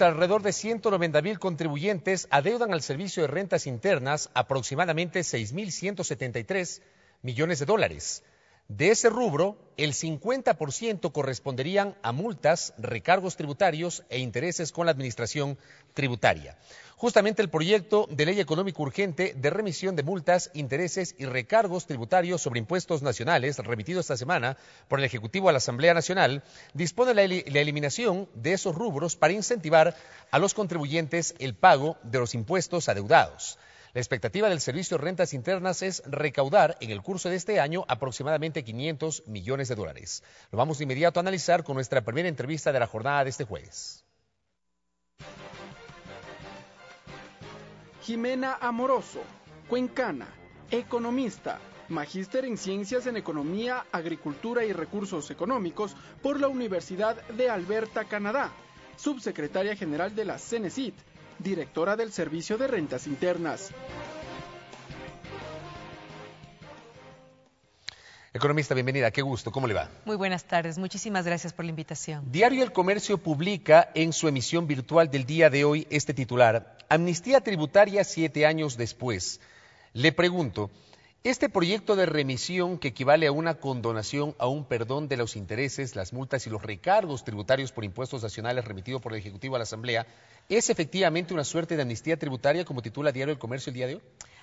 Alrededor de 190 contribuyentes adeudan al Servicio de Rentas Internas aproximadamente 6.173 millones de dólares. De ese rubro, el 50% corresponderían a multas, recargos tributarios e intereses con la Administración Tributaria. Justamente el proyecto de ley económico urgente de remisión de multas, intereses y recargos tributarios sobre impuestos nacionales, remitido esta semana por el Ejecutivo a la Asamblea Nacional, dispone la, la eliminación de esos rubros para incentivar a los contribuyentes el pago de los impuestos adeudados. La expectativa del Servicio de Rentas Internas es recaudar en el curso de este año aproximadamente 500 millones de dólares. Lo vamos de inmediato a analizar con nuestra primera entrevista de la jornada de este jueves. Jimena Amoroso, cuencana, economista, magíster en ciencias en economía, agricultura y recursos económicos por la Universidad de Alberta, Canadá, subsecretaria general de la CENESIT directora del Servicio de Rentas Internas. Economista, bienvenida, qué gusto, ¿cómo le va? Muy buenas tardes, muchísimas gracias por la invitación. Diario El Comercio publica en su emisión virtual del día de hoy este titular, Amnistía Tributaria siete años después. Le pregunto, este proyecto de remisión, que equivale a una condonación, a un perdón de los intereses, las multas y los recargos tributarios por impuestos nacionales remitidos por el Ejecutivo a la Asamblea, ¿es efectivamente una suerte de amnistía tributaria, como titula Diario del Comercio el día de hoy?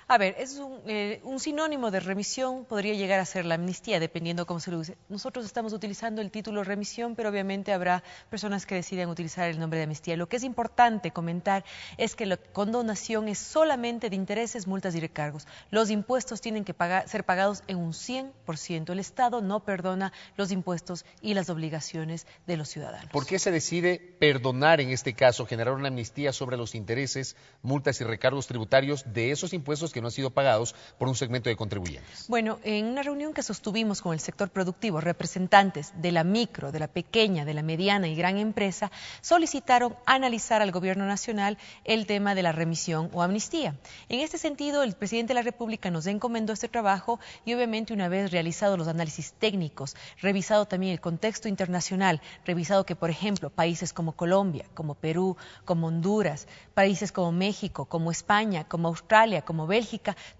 A ver, es eh, un, sinónimo de remisión, podría llegar a ser la amnistía, dependiendo cómo se lo use. Nosotros estamos utilizando el título remisión, pero obviamente habrá personas que decidan utilizar el nombre de amnistía. Lo que es importante comentar es que la condonación es solamente de intereses, multas y recargos. Los impuestos tienen que pagar, ser pagados en un 100%. El Estado no perdona los impuestos y las obligaciones de los ciudadanos. ¿Por qué se decide perdonar en este caso, generar una amnistía sobre los intereses, multas y recargos tributarios de esos impuestos? que no han sido pagados por un segmento de contribuyentes. Bueno, en una reunión que sostuvimos con el sector productivo, representantes de la micro, de la pequeña, de la mediana y gran empresa solicitaron analizar al gobierno nacional el tema de la remisión o amnistía. En este sentido, el presidente de la República nos encomendó este trabajo y obviamente una vez realizados los análisis técnicos, revisado también el contexto internacional, revisado que, por ejemplo, países como Colombia, como Perú, como Honduras, países como México, como España, como Australia, como Bélgica,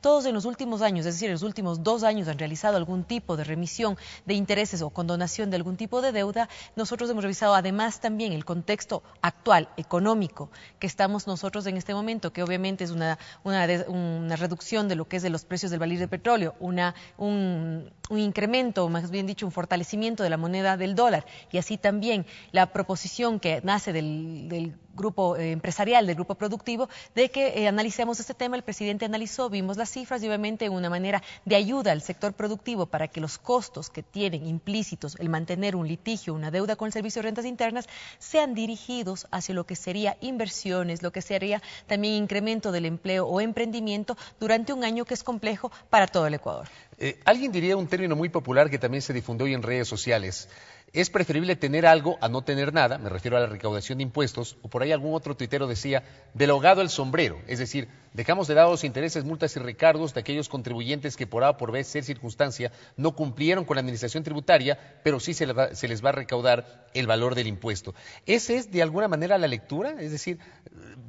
todos en los últimos años, es decir, en los últimos dos años han realizado algún tipo de remisión de intereses o condonación de algún tipo de deuda. Nosotros hemos revisado además también el contexto actual económico que estamos nosotros en este momento, que obviamente es una, una, una reducción de lo que es de los precios del barril de petróleo, una, un, un incremento, más bien dicho, un fortalecimiento de la moneda del dólar y así también la proposición que nace del, grupo eh, empresarial, del grupo productivo, de que eh, analicemos este tema. El presidente analizó, vimos las cifras y obviamente una manera de ayuda al sector productivo para que los costos que tienen implícitos el mantener un litigio, una deuda con el Servicio de Rentas Internas, sean dirigidos hacia lo que sería inversiones, lo que sería también incremento del empleo o emprendimiento durante un año que es complejo para todo el Ecuador. Eh, alguien diría un término muy popular que también se difundió hoy en redes sociales. Es preferible tener algo a no tener nada, me refiero a la recaudación de impuestos, o por ahí algún otro tuitero decía, del ahogado el sombrero, es decir, dejamos de lado los intereses, multas y recargos de aquellos contribuyentes que por A por B, ser circunstancia, no cumplieron con la administración tributaria, pero sí se, les va, se les va a recaudar el valor del impuesto. ¿Ese es de alguna manera la lectura? Es decir,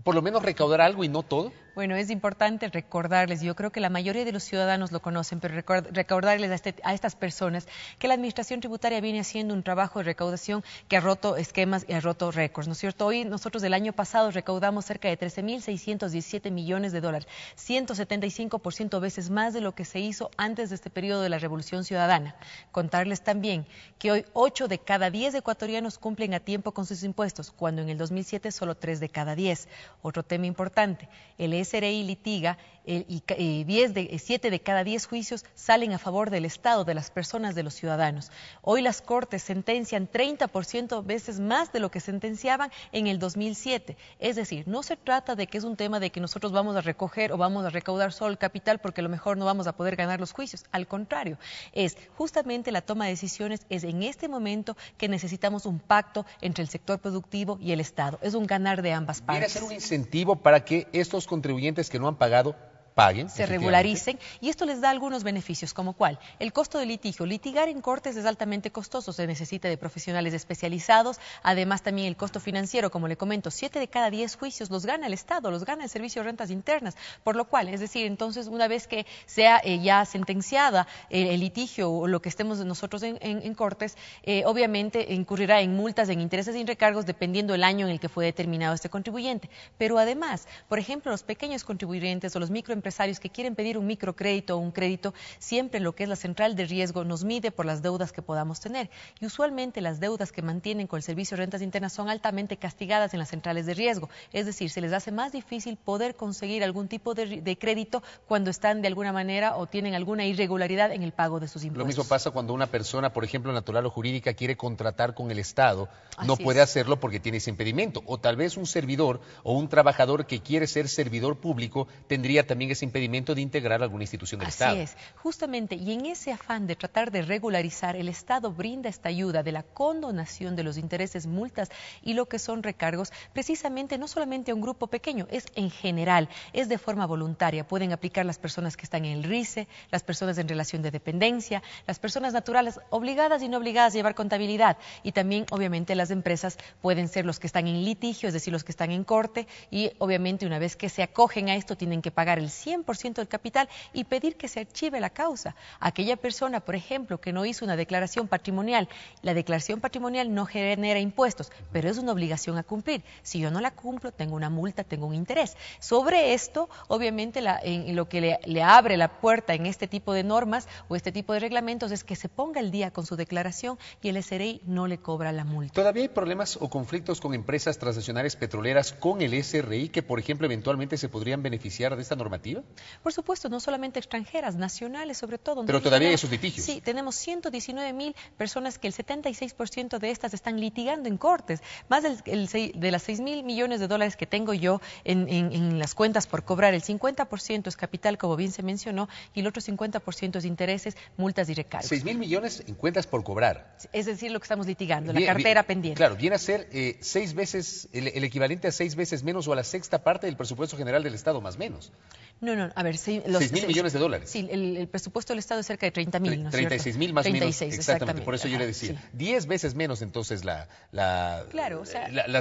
por lo menos recaudar algo y no todo. Bueno, es importante recordarles, yo creo que la mayoría de los ciudadanos lo conocen, pero recordarles este, a, estas personas que la Administración Tributaria viene haciendo un trabajo de recaudación que ha roto esquemas y ha roto récords, ¿no es cierto? Hoy nosotros del año pasado recaudamos cerca de 13.617 millones de dólares, 175% veces más de lo que se hizo antes de este periodo de la Revolución Ciudadana. Contarles también que hoy 8 de cada 10 ecuatorianos cumplen a tiempo con sus impuestos, cuando en el 2007 solo 3 de cada 10. Otro tema importante, el SRI litiga y, eh, de, eh, siete de cada diez juicios salen a favor del Estado, de las personas, de los ciudadanos. Hoy las Cortes sentencian 30% veces más de lo que sentenciaban en el 2007. Es decir, no se trata de que es un tema de que nosotros vamos a recoger o vamos a recaudar solo el capital porque a lo mejor no vamos a poder ganar los juicios. Al contrario, es justamente la toma de decisiones, es en este momento que necesitamos un pacto entre el sector productivo y el Estado. Es un ganar de ambas partes. Quiere ser un incentivo para que estos contribuyentes contribuyentes que no han pagado paguen. Se regularicen. Y esto les da algunos beneficios, como cuál? El costo de litigio. Litigar en cortes es altamente costoso, se necesita de profesionales especializados, además también el costo financiero, como le comento, siete de cada diez juicios los gana el Estado, los gana el Servicio de Rentas Internas, por lo cual, es decir, entonces una vez que sea eh, ya sentenciada eh, el litigio o lo que estemos nosotros en, cortes, eh, obviamente incurrirá en multas, en intereses y recargos dependiendo el año en el que fue determinado este contribuyente. Pero además, por ejemplo, los pequeños contribuyentes o los microempresarios empresarios que quieren pedir un microcrédito o un crédito, siempre lo que es la central de riesgo nos mide por las deudas que podamos tener. Y usualmente las deudas que mantienen con el Servicio de Rentas Internas son altamente castigadas en las centrales de riesgo. Es decir, se les hace más difícil poder conseguir algún tipo de, crédito cuando están de alguna manera o tienen alguna irregularidad en el pago de sus impuestos. Lo mismo pasa cuando una persona, por ejemplo, natural o jurídica, quiere contratar con el Estado. no puede hacerlo porque tiene ese impedimento. O tal vez un servidor o un trabajador que quiere ser servidor público tendría también ese ese impedimento de integrar alguna institución del Estado. Así es, justamente, y en ese afán de tratar de regularizar, el Estado brinda esta ayuda de la condonación de los intereses, multas y lo que son recargos, precisamente no solamente a un grupo pequeño, es en general, es de forma voluntaria. Pueden aplicar las personas que están en el RICE, las personas en relación de dependencia, las personas naturales obligadas y no obligadas a llevar contabilidad, y también, obviamente, las empresas pueden ser los que están en litigio, es decir, los que están en corte, y obviamente, una vez que se acogen a esto, tienen que pagar el 100% del capital y pedir que se archive la causa. Aquella persona, por ejemplo, que no hizo una declaración patrimonial, la declaración patrimonial no genera impuestos, pero es una obligación a cumplir. Si yo no la cumplo, tengo una multa, tengo un interés. Sobre esto, obviamente, la, en lo que le, le abre la puerta en este tipo de normas o este tipo de reglamentos es que se ponga el día con su declaración y el SRI no le cobra la multa. Todavía hay problemas o conflictos con empresas transnacionales petroleras con el SRI que, por ejemplo, eventualmente se podrían beneficiar de esta normativa. Por supuesto, no solamente extranjeras, nacionales sobre todo. Pero todavía hay esos litigios. Sí, tenemos 119 mil personas que el 76% de estas están litigando en cortes. Más de las 6 mil millones de dólares que tengo yo en, las cuentas por cobrar, el 50% es capital, como bien se mencionó, y el otro 50% es intereses, multas y recargos. 6 mil millones en cuentas por cobrar. Es decir, lo que estamos litigando, la cartera pendiente. Claro, viene a ser eh, seis veces, el, equivalente a seis veces menos o a la sexta parte del presupuesto general del Estado, más menos. No, no, a ver, 6 mil millones de dólares. Sí, el, presupuesto del Estado es cerca de 30 mil. ¿no 36 mil más menos. Exactamente, exactamente, por eso yo le decía. 10 veces menos entonces la, las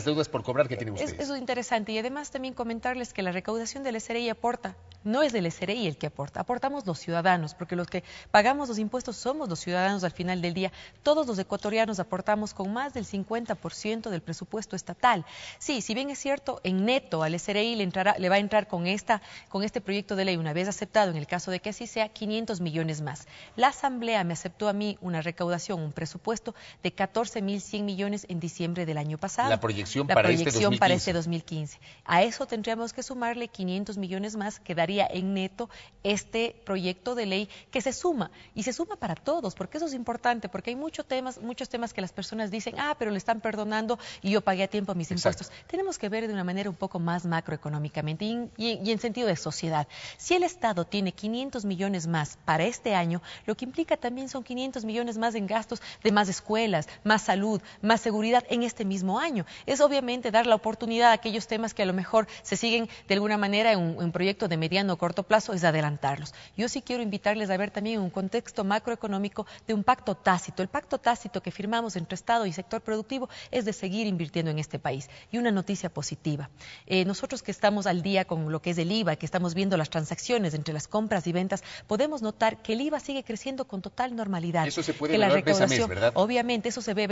deudas por cobrar que tienen ustedes. Es, eso es interesante y además también comentarles que la recaudación del SRI aporta, no es del SRI el que aporta, aportamos los ciudadanos, porque los que pagamos los impuestos somos los ciudadanos al final del día. Todos los ecuatorianos aportamos con más del 50% del presupuesto estatal. Sí, si bien es cierto, en neto al SRI le, entrará, le va a entrar con, esta, con este proyecto de ley, una vez aceptado, en el caso de que así sea, 500 millones más. La Asamblea me aceptó a mí una recaudación, un presupuesto de 14.100 millones en diciembre del año pasado. La proyección, para, este para este 2015. A eso tendríamos que sumarle 500 millones más, quedaría en neto este proyecto de ley que se suma y se suma para todos, porque eso es importante, porque hay muchos temas, muchos temas que las personas dicen, ah, pero le están perdonando y yo pagué a tiempo mis impuestos. Tenemos que ver de una manera un poco más macroeconómicamente y en sentido de sociedad. Si el Estado tiene 500 millones más para este año, lo que implica también son 500 millones más en gastos de más escuelas, más salud, más seguridad en este mismo año. Es obviamente dar la oportunidad a aquellos temas que a lo mejor se siguen de alguna manera en un, proyecto de mediano o corto plazo, es adelantarlos. Yo sí quiero invitarles a ver también un contexto macroeconómico de un pacto tácito. El pacto tácito que firmamos entre Estado y sector productivo es de seguir invirtiendo en este país. Y una noticia positiva. Eh, nosotros que estamos al día con lo que es el IVA, que estamos viendo las transacciones entre las compras y ventas, podemos notar que el IVA sigue creciendo con total normalidad. Eso se puede que la ¿verdad? Obviamente, eso se ve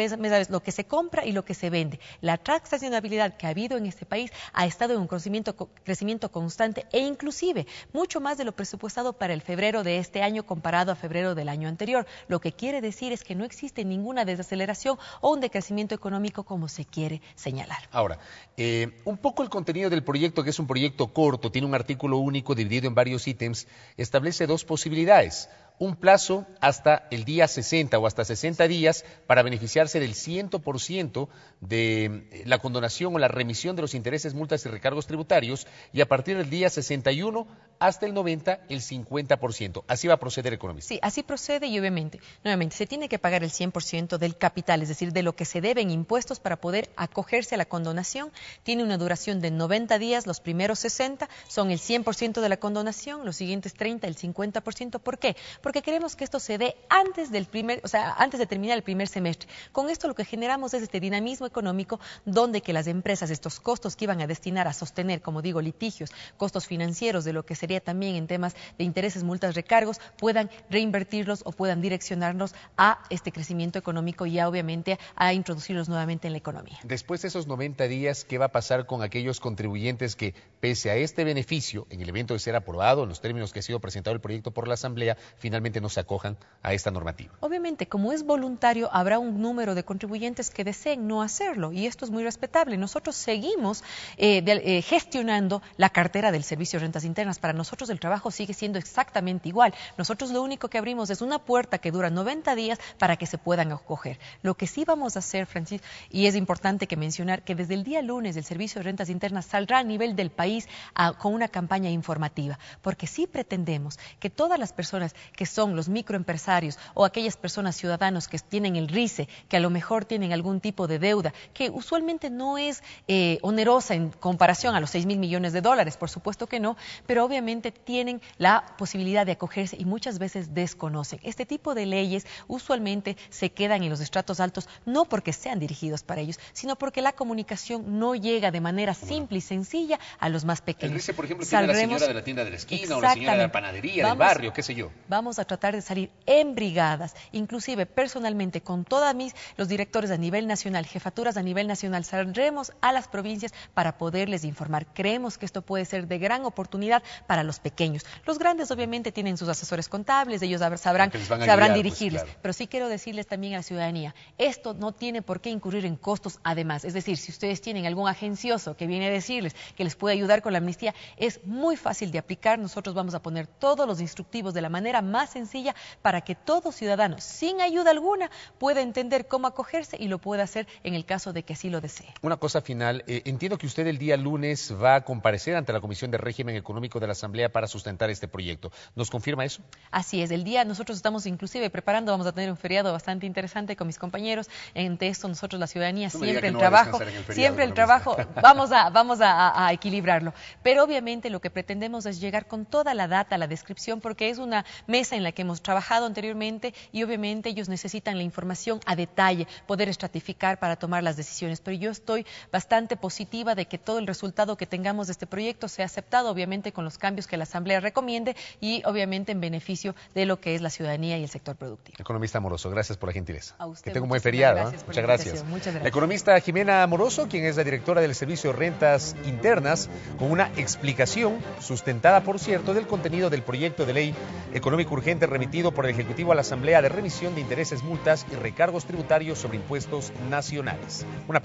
lo que se compra y lo que se vende. La transaccionabilidad que ha habido en este país ha estado en un crecimiento, crecimiento constante e inclusive mucho más de lo presupuestado para el febrero de este año comparado a febrero del año anterior. Lo que quiere decir es que no existe ninguna desaceleración o un decrecimiento económico como se quiere señalar. Ahora, eh, un poco el contenido del proyecto, que es un proyecto corto, tiene un artículo único dividido en varios ítems establece dos posibilidades un plazo hasta el día 60 o hasta 60 días para beneficiarse del 100% de eh, la condonación o la remisión de los intereses, multas y recargos tributarios y a partir del día 61 hasta el 90 el 50%. Así va a proceder economista. Sí, así procede y obviamente, nuevamente, se tiene que pagar el 100% del capital, es decir, de lo que se deben impuestos para poder acogerse a la condonación. Tiene una duración de 90 días, los primeros 60 son el 100% de la condonación, los siguientes 30 el 50%. ¿Por qué? porque queremos que esto se dé antes del primer, o sea, antes de terminar el primer semestre. Con esto lo que generamos es este dinamismo económico donde que las empresas estos costos que iban a destinar a sostener, como digo, litigios, costos financieros de lo que sería también en temas de intereses, multas, recargos, puedan reinvertirlos o puedan direccionarnos a este crecimiento económico y obviamente a introducirlos nuevamente en la economía. Después de esos 90 días, ¿qué va a pasar con aquellos contribuyentes que, pese a este beneficio, en el evento de ser aprobado, en los términos que ha sido presentado el proyecto por la Asamblea, finalmente no se acojan a esta normativa. Obviamente, como es voluntario, habrá un número de contribuyentes que deseen no hacerlo y esto es muy respetable. Nosotros seguimos eh, eh, gestionando la cartera del Servicio de Rentas Internas. Para nosotros el trabajo sigue siendo exactamente igual. Nosotros lo único que abrimos es una puerta que dura 90 días para que se puedan acoger. Lo que sí vamos a hacer, Francis, y es importante que mencionar que desde el día lunes el Servicio de Rentas Internas saldrá a nivel del país ah, con una campaña informativa, porque sí pretendemos que todas las personas que que son los microempresarios o aquellas personas ciudadanos que tienen el RICE, que a lo mejor tienen algún tipo de deuda, que usualmente no es eh, onerosa en comparación a los 6 mil millones de dólares, por supuesto que no, pero obviamente tienen la posibilidad de acogerse y muchas veces desconocen. Este tipo de leyes usualmente se quedan en los estratos altos no porque sean dirigidos para ellos, sino porque la comunicación no llega de manera simple y sencilla a los más pequeños. El RICE, por ejemplo, tiene la señora de la tienda de la esquina o la señora de la panadería, del barrio, qué sé yo. Vamos a tratar de salir en brigadas, inclusive personalmente con todas mis, los directores a nivel nacional, jefaturas a nivel nacional, saldremos a las provincias para poderles informar. Creemos que esto puede ser de gran oportunidad para los pequeños. Los grandes obviamente tienen sus asesores contables, ellos sabrán, sabrán pues, dirigirles, pero sí quiero decirles también a la ciudadanía, esto no tiene por qué incurrir en costos además, es decir, si ustedes tienen algún agencioso que viene a decirles que les puede ayudar con la amnistía, es muy fácil de aplicar, nosotros vamos a poner todos los instructivos de la manera más sencilla para que todo ciudadano, sin ayuda alguna, pueda entender cómo acogerse y lo pueda hacer en el caso de que así lo desee. Una cosa final, eh, entiendo que usted el día lunes va a comparecer ante la Comisión de Régimen Económico de la Asamblea para sustentar este proyecto. ¿Nos confirma eso? Así es, el día nosotros estamos inclusive preparando, vamos a tener un feriado bastante interesante con mis compañeros. Entre esto nosotros la ciudadanía siempre el trabajo, siempre el trabajo vamos a vamos a equilibrarlo. Pero obviamente lo que pretendemos es llegar con toda la data, la descripción porque es una mesa en la que hemos trabajado anteriormente y obviamente ellos necesitan la información a detalle, poder estratificar para tomar las decisiones. Pero yo estoy bastante positiva de que todo el resultado que tengamos de este proyecto sea aceptado, obviamente con los cambios que la Asamblea recomiende y obviamente en beneficio de lo que es la ciudadanía y el sector productivo. Economista Amoroso, gracias por la gentileza. A usted, que tengo muy feriado. ¿eh? Muchas, gracias. economista Jimena Amoroso, quien es la directora del Servicio Rentas Internas, con una explicación sustentada, por cierto, del contenido del proyecto de ley económico urgente Gente remitido por el Ejecutivo a la Asamblea de Remisión de Intereses, Multas y Recargos Tributarios sobre Impuestos Nacionales. Una